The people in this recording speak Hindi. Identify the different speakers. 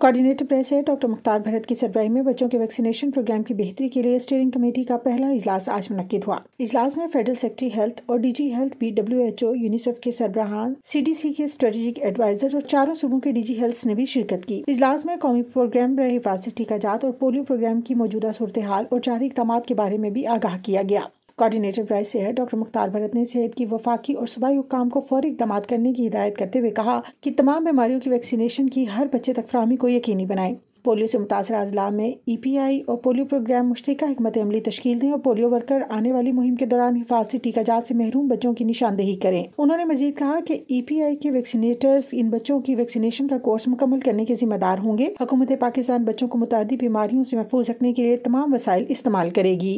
Speaker 1: कोऑर्डिनेटर प्रेस है डॉक्टर मुख्तार भरत की सरबराही में बच्चों के वैक्सीनेशन प्रोग्राम की बेहतरी के लिए स्टीयरिंग कमेटी का पहला इजलास आज मुनद हुआ इजलास में फेडरल सेक्रेटरी हेल्थ और डीजी हेल्थ बी डब्ल्यू एच ओ यूनिसेफ के सरबराहान सी डी सी के स्ट्रेटेजिक एडवाइजर और चारों सूबों के डीजी हेल्थ ने भी शिरकत की इजलास में कौमी प्रोग्राम टीका जात और पोलियो प्रोग्राम की मौजूदा सूरत हाल और जारी इकदाम के बारे में भी आगाह किया गया कोऑर्डिनेटर ब्राइस सेहत डॉक्टर मुख्तार भरत ने सेहत की वफाकी और सुबह हुकाम को फौरी इकदाम करने की हिदायत करते हुए कहा कि तमाम बीमारियों की वैक्सीनेशन की हर बच्चे तक फ्राहमी को यकीनी बनाएं पोलियो से मुतासर अजला में ई पी आई और पोलियो प्रोग्राम मुश्तक हमत अमली तश्ल दें और पोलियो वर्कर आने वाली मुहिम के दौरान हिफाजती जात से महरूम बच्चों की निशानदेही करें उन्होंने मजीद कहा कि ई पी आई के वैक्सीनेटर्स इन बच्चों की वैक्सीनेशन का कोर्स मुकम्मल करने के जिम्मेदार होंगे हुकूमत पाकिस्तान बच्चों को मुतदी बीमारियों से महफूज रखने के लिए तमाम वसाइल इस्तेमाल करेगी